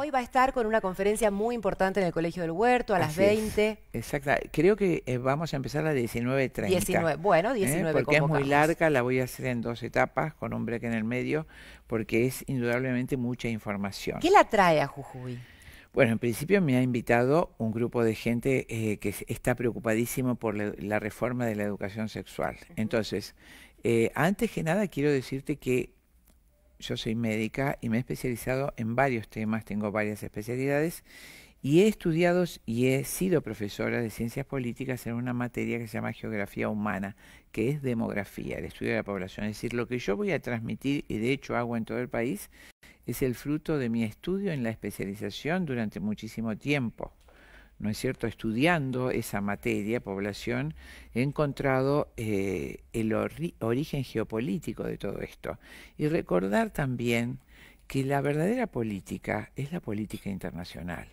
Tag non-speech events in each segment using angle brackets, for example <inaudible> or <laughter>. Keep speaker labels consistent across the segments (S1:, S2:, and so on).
S1: Hoy va a estar con una conferencia muy importante en el Colegio del Huerto a las 20.
S2: Exacto. Creo que eh, vamos a empezar a las 19.30. bueno, 19. ¿Eh? Porque es muy larga, la voy a hacer en dos etapas, con un break en el medio, porque es indudablemente mucha información. ¿Qué la
S1: trae a Jujuy?
S2: Bueno, en principio me ha invitado un grupo de gente eh, que está preocupadísimo por la, reforma de la educación sexual. Entonces, antes que nada quiero decirte que yo soy médica y me he especializado en varios temas, tengo varias especialidades y he estudiado y he sido profesora de ciencias políticas en una materia que se llama geografía humana, que es demografía, el estudio de la población. Es decir, lo que yo voy a transmitir, y de hecho hago en todo el país, es el fruto de mi estudio en la especialización durante muchísimo tiempo. ¿no es cierto?, estudiando esa materia, población, he encontrado eh, el origen geopolítico de todo esto. Y recordar también que la verdadera política es la política internacional.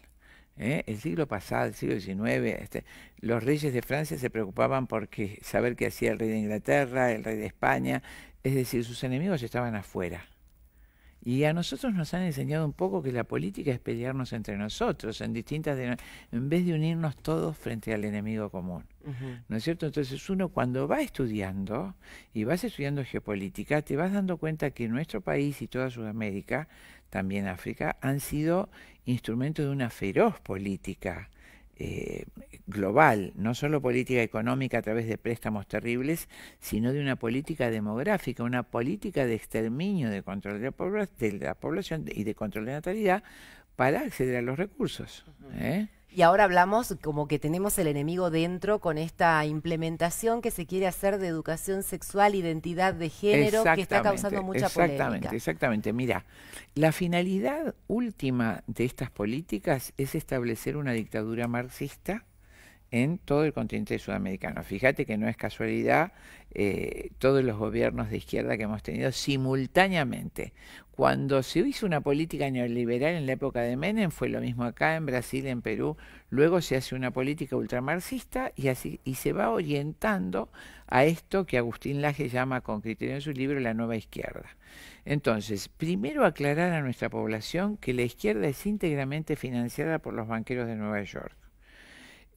S2: ¿eh? El siglo pasado, el siglo XIX, este, los reyes de Francia se preocupaban por saber qué hacía el rey de Inglaterra, el rey de España, es decir, sus enemigos estaban afuera. Y a nosotros nos han enseñado un poco que la política es pelearnos entre nosotros, en distintas en vez de unirnos todos frente al enemigo común. ¿No es cierto? Entonces uno cuando va estudiando y vas estudiando geopolítica, te vas dando cuenta que nuestro país y toda Sudamérica, también África, han sido instrumentos de una feroz política eh, global, no solo política económica a través de préstamos terribles, sino de una política demográfica, una política de exterminio, de control de la, de la población y de control de natalidad para acceder a los recursos.
S1: Y ahora hablamos como que tenemos el enemigo dentro con esta implementación que se quiere hacer de educación sexual, identidad de género, que está causando mucha exactamente, Exactamente,
S2: exactamente. Mira, la finalidad última de estas políticas es establecer una dictadura marxista en todo el continente sudamericano. Fíjate que no es casualidad eh, todos los gobiernos de izquierda que hemos tenido simultáneamente. Cuando se hizo una política neoliberal en la época de Menem, fue lo mismo acá, en Brasil, en Perú, luego se hace una política ultramarxista y, así, y se va orientando a esto que Agustín Laje llama con criterio en su libro la nueva izquierda. Entonces, primero aclarar a nuestra población que la izquierda es íntegramente financiada por los banqueros de Nueva York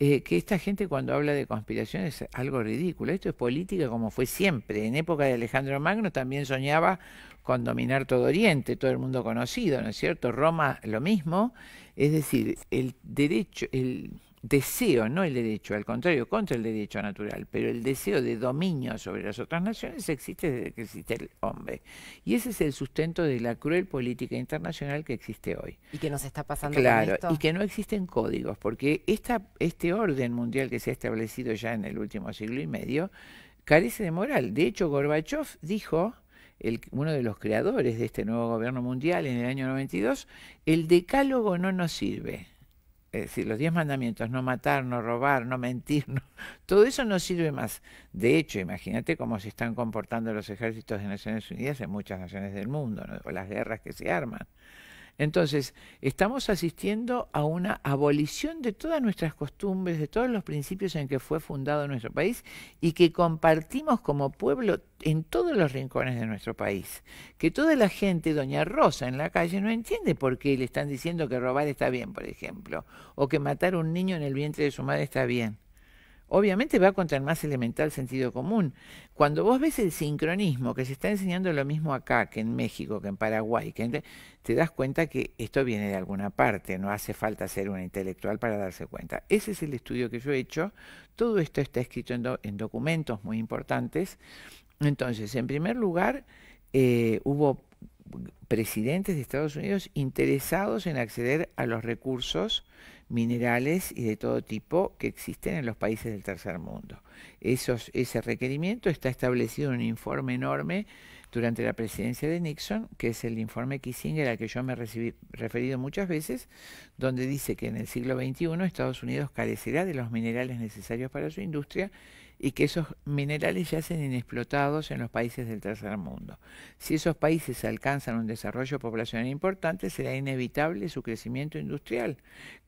S2: eh, que esta gente cuando habla de conspiración es algo ridículo. Esto es política como fue siempre. En época de Alejandro Magno también soñaba con dominar todo Oriente, todo el mundo conocido, ¿no es cierto? Roma lo mismo. Es decir, el derecho, el deseo, no el derecho, al contrario, contra el derecho natural, pero el deseo de dominio sobre las otras naciones existe desde que existe el hombre. Y ese es el sustento de la cruel política internacional que existe hoy.
S1: Y que nos está pasando Claro, esto? y que
S2: no existen códigos, porque esta, este orden mundial que se ha establecido ya en el último siglo y medio carece de moral. De hecho, Gorbachev dijo... El, uno de los creadores de este nuevo gobierno mundial en el año 92, el decálogo no nos sirve es decir, los diez mandamientos, no matar, no robar, no mentir, <laughs> todo eso no sirve más. De hecho, imagínate cómo se están comportando los ejércitos de Naciones Unidas en muchas naciones del mundo, o las guerras que se arman. Entonces, estamos asistiendo a una abolición de todas nuestras costumbres, de todos los principios en que fue fundado nuestro país y que compartimos como pueblo en todos los rincones de nuestro país. Que toda la gente, doña Rosa en la calle, no entiende por qué le están diciendo que robar está bien, por ejemplo, o que matar a un niño en el vientre de su madre está bien obviamente va contra el más elemental sentido común. Cuando vos ves el sincronismo, que se está enseñando lo mismo acá que en México, que en Paraguay, que te das cuenta que esto viene de alguna parte, no hace falta ser un intelectual para darse cuenta. Ese es el estudio que yo he hecho. Todo esto está escrito en, documentos muy importantes. Entonces, en primer lugar, eh, hubo presidentes de Estados Unidos interesados en acceder a los recursos minerales y de todo tipo que existen en los países del tercer mundo. ese requerimiento está establecido en un informe enorme durante la presidencia de Nixon, que es el informe Kissinger al que yo me he referido muchas veces, donde dice que en el siglo XXI Estados Unidos carecerá de los minerales necesarios para su industria y que esos minerales yacen inexplotados en los países del tercer mundo. Si esos países alcanzan un desarrollo poblacional importante, será inevitable su crecimiento industrial.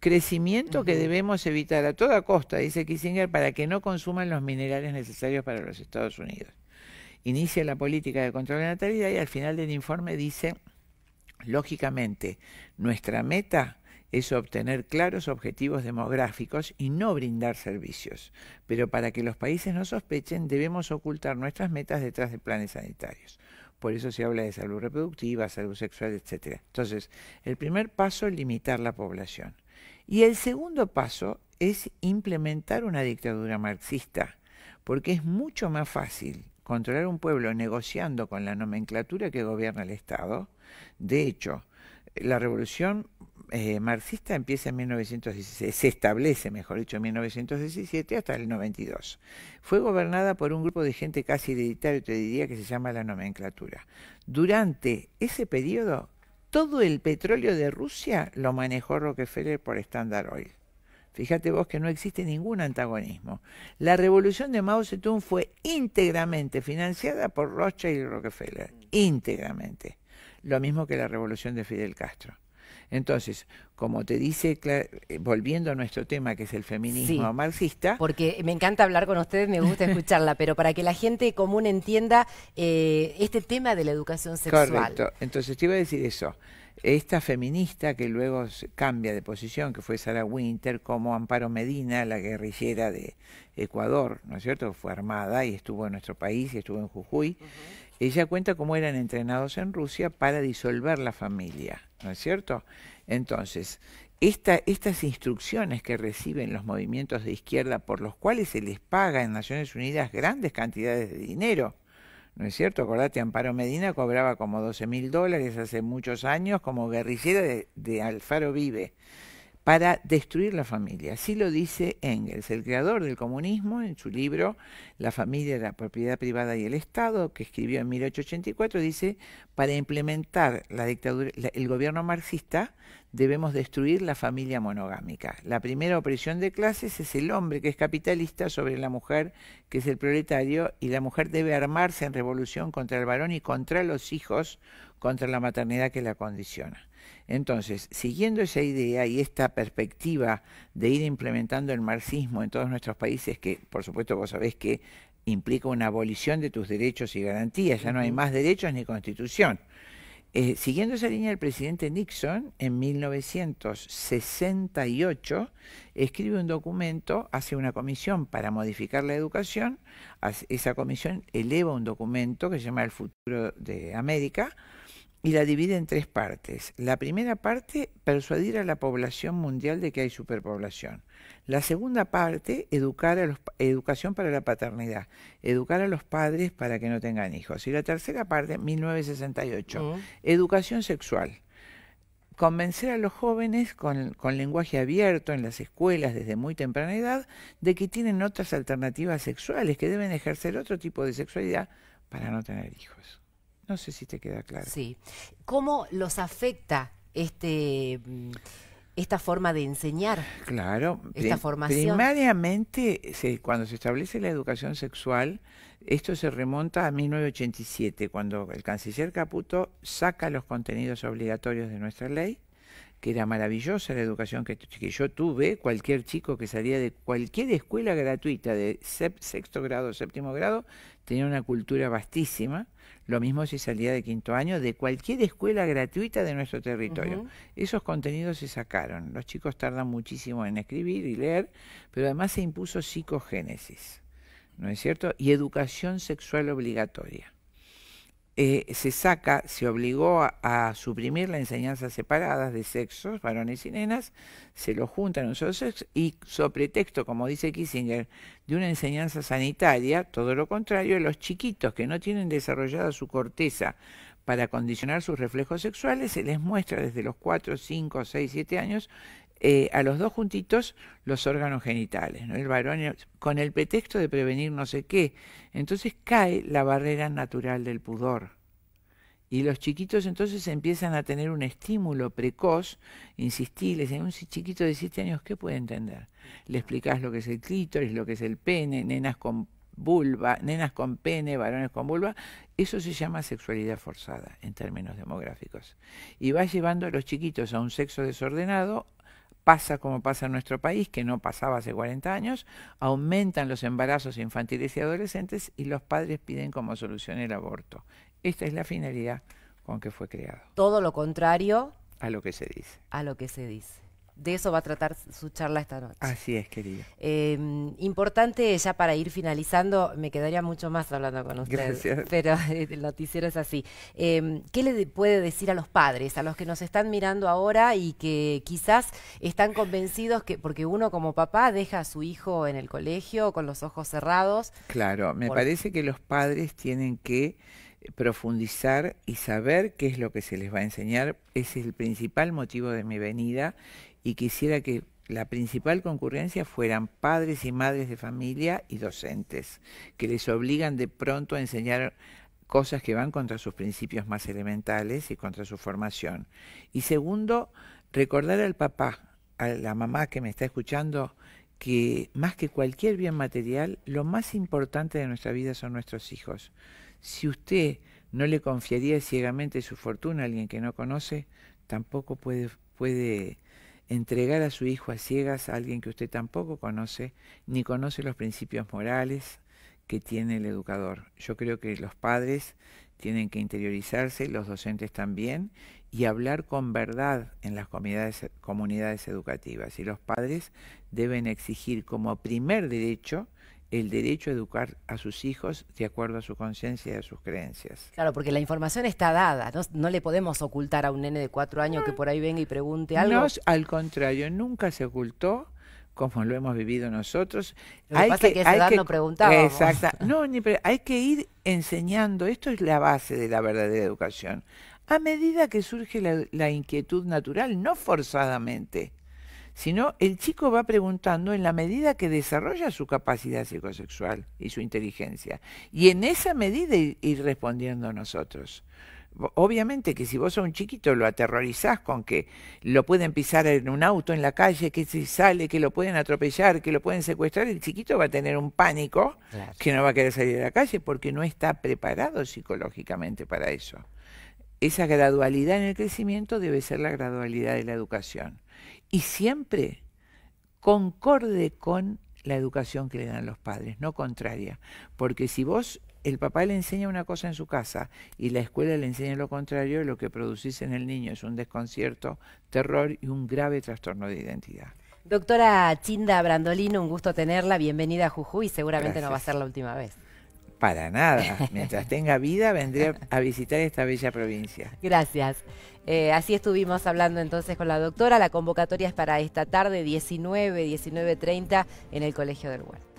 S2: Crecimiento que debemos evitar a toda costa, dice Kissinger, para que no consuman los minerales necesarios para los Estados Unidos. Inicia la política de control de natalidad y al final del informe dice, lógicamente, nuestra meta es obtener claros objetivos demográficos y no brindar servicios. Pero para que los países no sospechen, debemos ocultar nuestras metas detrás de planes sanitarios. Por eso se habla de salud reproductiva, salud sexual, etc. Entonces, el primer paso es limitar la población. Y el segundo paso es implementar una dictadura marxista, porque es mucho más fácil controlar un pueblo negociando con la nomenclatura que gobierna el Estado. De hecho, la revolución eh, marxista empieza en 1916, se establece, mejor dicho, en 1917 hasta el 92. Fue gobernada por un grupo de gente casi hereditario, te diría, que se llama la nomenclatura. Durante ese periodo, todo el petróleo de Rusia lo manejó Rockefeller por estándar Oil. Fíjate vos que no existe ningún antagonismo. La revolución de Mao Zedong fue íntegramente financiada por Rothschild y Rockefeller, íntegramente. Lo mismo que la revolución de Fidel Castro. Entonces, como te dice, eh, volviendo a nuestro tema que es el feminismo
S1: marxista. Porque me encanta hablar con ustedes, me gusta escucharla, pero para que la gente común entienda eh, este tema de la educación sexual. Correcto,
S2: entonces te iba a decir eso. Esta feminista que luego cambia de posición, que fue Sara Winter, como Amparo Medina, la guerrillera de Ecuador, ¿no es cierto? Fue armada y estuvo en nuestro país, y estuvo en Jujuy ella cuenta cómo eran entrenados en Rusia para disolver la familia, ¿no es cierto? Entonces, estas instrucciones que reciben los movimientos de izquierda por los cuales se les paga en Naciones Unidas grandes cantidades de dinero, ¿no es cierto? Acordate, Amparo Medina cobraba como 12 mil dólares hace muchos años como guerrillera de Alfaro Vive para destruir la familia. Así lo dice Engels, el creador del comunismo, en su libro La familia, la propiedad privada y el Estado, que escribió en 1884, dice, para implementar la dictadura, el gobierno marxista debemos destruir la familia monogámica. La primera opresión de clases es el hombre que es capitalista sobre la mujer que es el proletario y la mujer debe armarse en revolución contra el varón y contra los hijos, contra la maternidad que la condiciona. Entonces, siguiendo esa idea y esta perspectiva de ir implementando el marxismo en todos nuestros países, que por supuesto vos sabés que implica una abolición de tus derechos y garantías, ya no hay más derechos ni constitución. Eh, siguiendo esa línea, el presidente Nixon, en 1968, escribe un documento, hace una comisión para modificar la educación, esa comisión eleva un documento que se llama El futuro de América, y la divide en tres partes. La primera parte, persuadir a la población mundial de que hay superpoblación. La segunda parte, educar a educación para la paternidad, educar a los padres para que no tengan hijos. Y la tercera parte, 1968, educación sexual. Convencer a los jóvenes con lenguaje abierto en las escuelas desde muy temprana edad de que tienen otras alternativas sexuales, que deben ejercer otro tipo de sexualidad para no tener hijos. No sé si te queda claro.
S1: Sí. ¿Cómo los afecta este mm, esta forma de enseñar.
S2: Claro, esta formación. Primariamente, cuando se establece la educación sexual, esto se remonta a 1987, cuando el canciller Caputo saca los contenidos obligatorios de nuestra ley que era maravillosa la educación que, yo tuve, cualquier chico que salía de cualquier escuela gratuita de sexto grado, séptimo grado, tenía una cultura vastísima, lo mismo si salía de quinto año, de cualquier escuela gratuita de nuestro territorio. Esos contenidos se sacaron, los chicos tardan muchísimo en escribir y leer, pero además se impuso psicogénesis, ¿no es cierto? Y educación sexual obligatoria. Eh, se saca, se obligó a, suprimir la enseñanza separadas de sexos, varones y nenas, se lo juntan en un solo sexo y, sobre pretexto, como dice Kissinger, de una enseñanza sanitaria, todo lo contrario, los chiquitos que no tienen desarrollada su corteza para condicionar sus reflejos sexuales, se les muestra desde los 4, 5, 6, 7 años eh, a los dos juntitos los órganos genitales, ¿no? el varón con el pretexto de prevenir no sé qué. Entonces cae la barrera natural del pudor. Y los chiquitos entonces empiezan a tener un estímulo precoz, insistirles, en un chiquito de 7 años, ¿qué puede entender? Le explicás lo que es el clítoris, lo que es el pene, nenas con vulva, nenas con pene, varones con vulva, eso se llama sexualidad forzada en términos demográficos. Y va llevando a los chiquitos a un sexo desordenado pasa como pasa en nuestro país, que no pasaba hace 40 años, aumentan los embarazos infantiles y adolescentes y los padres piden como solución el aborto. Esta es la
S1: finalidad
S2: con que fue creado.
S1: Todo lo contrario
S2: a lo que se dice.
S1: A lo que se dice de eso va a tratar su charla esta noche.
S2: Así es, querida.
S1: Em, importante, ya para ir finalizando, me quedaría mucho más hablando con usted. Gracias. Pero eh, el noticiero es así. Em, ¿Qué le puede decir a los padres, a los que nos están mirando ahora y que quizás están convencidos que, porque uno como papá deja a su hijo en el colegio con los ojos cerrados?
S2: Claro, me parece que los padres tienen que eh, profundizar y saber qué es lo que se les va a enseñar. Ese es el principal motivo de mi venida y quisiera que la principal concurrencia fueran padres y madres de familia y docentes, que les obligan de pronto a enseñar cosas que van contra sus principios más elementales y contra su formación. Y segundo, recordar al papá, a la mamá que me está escuchando, que más que cualquier bien material, lo más importante de nuestra vida son nuestros hijos. Si usted no le confiaría ciegamente su fortuna a alguien que no conoce, tampoco puede, puede entregar a su hijo a ciegas a alguien que usted tampoco conoce, ni conoce los principios morales que tiene el educador. Yo creo que los padres tienen que interiorizarse, los docentes también, y hablar con verdad en las comunidades, comunidades educativas. Y los padres deben exigir como primer derecho el derecho a educar a sus hijos de acuerdo a su conciencia y a sus creencias.
S1: Claro, porque la información está dada, no, le podemos ocultar a un nene de cuatro años que por ahí venga y pregunte algo. No,
S2: al contrario, nunca se ocultó como lo hemos vivido nosotros. hay que, No, <laughs> hay que ir enseñando, esto es la base de la verdadera educación, a medida que surge la, la inquietud natural, no forzadamente sino el chico va preguntando en la medida que desarrolla su capacidad psicosexual y su inteligencia. Y en esa medida ir, respondiendo nosotros. Obviamente que si vos a un chiquito lo aterrorizás con que lo pueden pisar en un auto en la calle, que se sale, que lo pueden atropellar, que lo pueden secuestrar, el chiquito va a tener un pánico que no va a querer salir a la calle porque no está preparado psicológicamente para eso. Esa gradualidad en el crecimiento debe ser la gradualidad de la educación y siempre concorde con la educación que le dan los padres, no contraria. Porque si vos, el papá le enseña una cosa en su casa y la escuela le enseña lo contrario, lo que producís en el niño es un desconcierto, terror y un grave trastorno de identidad.
S1: Doctora Chinda Brandolino, un gusto tenerla. Bienvenida a Jujuy. Seguramente no va a ser la última vez.
S2: Para nada. Mientras tenga vida, vendré a visitar esta bella provincia.
S1: Gracias. Eh, así estuvimos hablando entonces con la doctora. La convocatoria es para esta tarde, 19, 19.30, en el Colegio del Huerto.